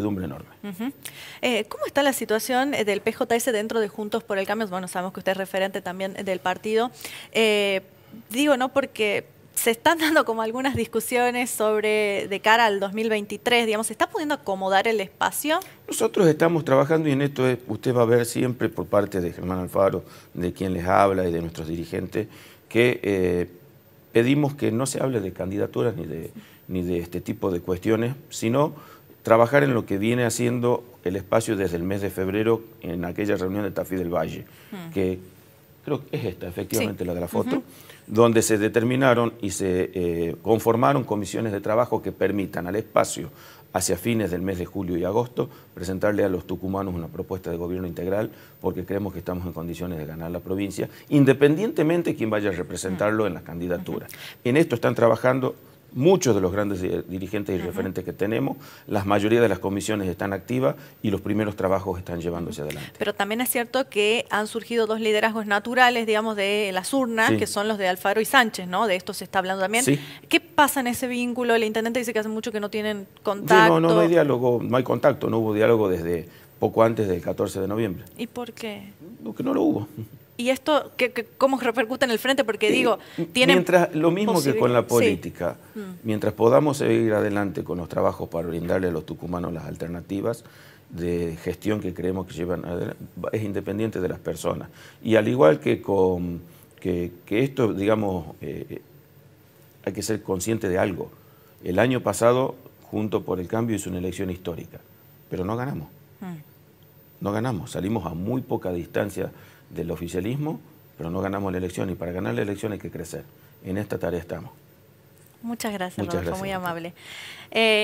enorme. Eh, ¿Cómo está la situación eh, del PJS dentro de Juntos por el Cambio? Bueno, sabemos que usted es referente también eh, del partido. digo, ¿no? Porque se están dando como algunas discusiones sobre de cara al 2023, digamos, ¿se está pudiendo acomodar el espacio? Nosotros estamos trabajando y en esto usted va a ver siempre por parte de Germán Alfaro, de quien les habla y de nuestros dirigentes, que pedimos que no se hable de candidaturas ni de, ni de este tipo de cuestiones, sino trabajar en lo que viene haciendo el espacio desde el mes de febrero en aquella reunión de Tafí del Valle, mm. que creo que es esta, efectivamente, la de la foto, donde se determinaron y se eh, conformaron comisiones de trabajo que permitan al espacio, hacia fines del mes de julio y agosto, presentarle a los tucumanos una propuesta de gobierno integral, porque creemos que estamos en condiciones de ganar la provincia, independientemente de quién vaya a representarlo en la candidatura. En esto están trabajando muchos de los grandes eh, dirigentes y referentes que tenemos, las mayoría de las comisiones están activas y los primeros trabajos están llevándose adelante. Pero también es cierto que han surgido dos liderazgos naturales, digamos, de las urnas, que son los de Alfaro y Sánchez, ¿no? De esto se está hablando también. ¿Qué pasa en ese vínculo? El intendente dice que hace mucho que no tienen contacto. no, no, hay diálogo, no hay contacto, no hubo diálogo desde poco antes del 14 de noviembre. ¿Y por qué? Porque no lo hubo. ¿Y esto cómo repercute en el frente? Porque digo, tiene... Mientras, lo mismo que con la política. Mm mientras podamos seguir adelante con los trabajos para brindarle a los tucumanos las alternativas de gestión que creemos que llevan adelante, es independiente de las personas. Y al igual que con que, esto, digamos, eh, hay que ser consciente de algo. El año pasado, junto por el cambio, hizo una elección histórica, pero no ganamos. Mm. No ganamos, salimos a muy poca distancia del oficialismo, pero no ganamos la elección y para ganar la elección hay que crecer. En esta tarea estamos. Muchas gracias, Rodolfo, muy amable. Eh,